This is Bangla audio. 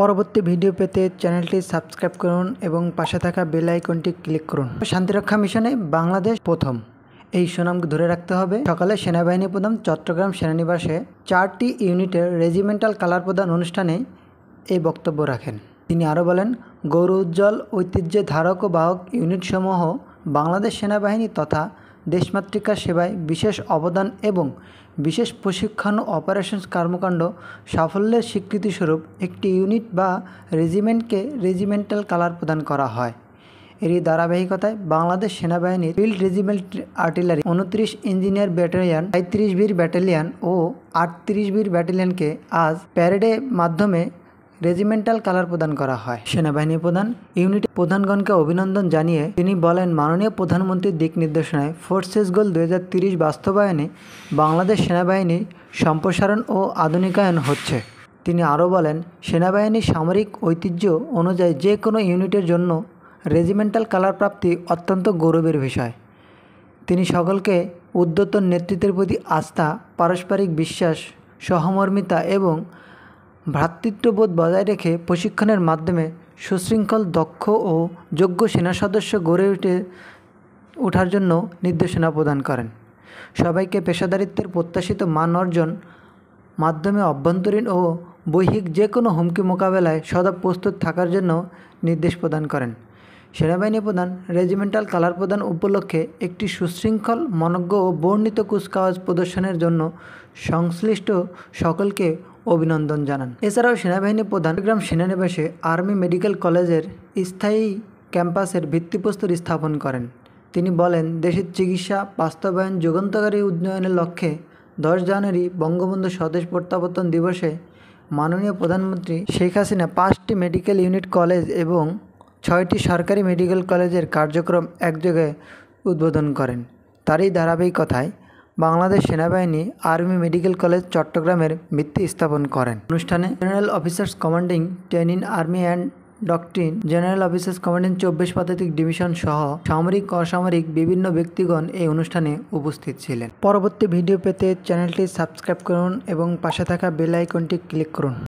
পরবর্তী ভিডিও পেতে চ্যানেলটি সাবস্ক্রাইব করুন এবং পাশে থাকা বেল আইকনটি ক্লিক করুন শান্তিরক্ষা মিশনে বাংলাদেশ প্রথম এই সুনামকে ধরে রাখতে হবে সকালে সেনাবাহিনী প্রধান চট্টগ্রাম সেনানিবাসে চারটি ইউনিটের রেজিমেন্টাল কালার প্রদান অনুষ্ঠানে এই বক্তব্য রাখেন তিনি আরও বলেন গৌর উজ্জ্বল ঐতিহ্যে ধারক ও বাহক ইউনিটসমূহ বাংলাদেশ সেনাবাহিনী তথা দেশমাতৃকা সেবায় বিশেষ অবদান এবং বিশেষ প্রশিক্ষণ ও অপারেশনস কর্মকাণ্ড সাফল্যের স্বীকৃতিস্বরূপ একটি ইউনিট বা রেজিমেন্টকে রেজিমেন্টাল কালার প্রদান করা হয় এরই ধারাবাহিকতায় বাংলাদেশ সেনাবাহিনীর ফিল্ড রেজিমেন্ট আর্টিলারি উনত্রিশ ইঞ্জিনিয়ার ব্যাটালিয়ান সাঁত্রিশ বীর ব্যাটালিয়ান ও আটত্রিশ বীর ব্যাটালিয়ানকে আজ প্যারেডের মাধ্যমে রেজিমেন্টাল কালার প্রদান করা হয় সেনাবাহিনী প্রধান ইউনিট প্রধানগণকে অভিনন্দন জানিয়ে তিনি বলেন মাননীয় প্রধানমন্ত্রীর দিক নির্দেশনায় ফোর্সেস গোল দু বাস্তবায়নে বাংলাদেশ সেনাবাহিনী সম্প্রসারণ ও আধুনিকায়ন হচ্ছে তিনি আরও বলেন সেনাবাহিনীর সামরিক ঐতিহ্য অনুযায়ী যে কোনো ইউনিটের জন্য রেজিমেন্টাল কালার প্রাপ্তি অত্যন্ত গৌরবের বিষয় তিনি সকলকে উদ্যতন নেতৃত্বের প্রতি আস্থা পারস্পরিক বিশ্বাস সহমর্মিতা এবং ভ্রাতৃত্ববোধ বজায় রেখে প্রশিক্ষণের মাধ্যমে সুশৃঙ্খল দক্ষ ও যোগ্য সেনা সদস্য গড়ে উঠে ওঠার জন্য নির্দেশনা প্রদান করেন সবাইকে পেশাদারিত্বের প্রত্যাশিত মান অর্জন মাধ্যমে অভ্যন্তরীণ ও বৈহিক যে কোনো হুমকি মোকাবেলায় সদা প্রস্তুত থাকার জন্য নির্দেশ প্রদান করেন সেনাবাহিনী প্রধান রেজিমেন্টাল কালার প্রদান উপলক্ষে একটি সুশৃঙ্খল মনজ্ঞ ও বর্ণিত কুচকাওয়াজ প্রদর্শনের জন্য সংশ্লিষ্ট সকলকে অভিনন্দন জানান এছাড়াও সেনাবাহিনী প্রধান গ্রাম সেনানিবাসে আর্মি মেডিকেল কলেজের স্থায়ী ক্যাম্পাসের ভিত্তিপ্রস্তর স্থাপন করেন তিনি বলেন দেশের চিকিৎসা বাস্তবায়ন যুগান্তকারী উন্নয়নের লক্ষ্যে দশ জানুয়ারি বঙ্গবন্ধু স্বদেশ প্রত্যাবর্তন দিবসে মাননীয় প্রধানমন্ত্রী শেখ হাসিনা পাঁচটি মেডিকেল ইউনিট কলেজ এবং ছয়টি সরকারি মেডিকেল কলেজের কার্যক্রম একযোগে উদ্বোধন করেন তারই ধারাবাহিকতায় বাংলাদেশ সেনাবাহিনী আর্মি মেডিকেল কলেজ চট্টগ্রামের ভিত্তি স্থাপন করেন অনুষ্ঠানে general officers commanding training army and doctrine general officers commanding চব্বিশ পদাতিক ডিভিশন সহ সামরিক অসামরিক বিভিন্ন ব্যক্তিগণ এই অনুষ্ঠানে উপস্থিত ছিলেন পরবর্তী ভিডিও পেতে চ্যানেলটি সাবস্ক্রাইব করুন এবং পাশে থাকা বেল আইকনটি ক্লিক করুন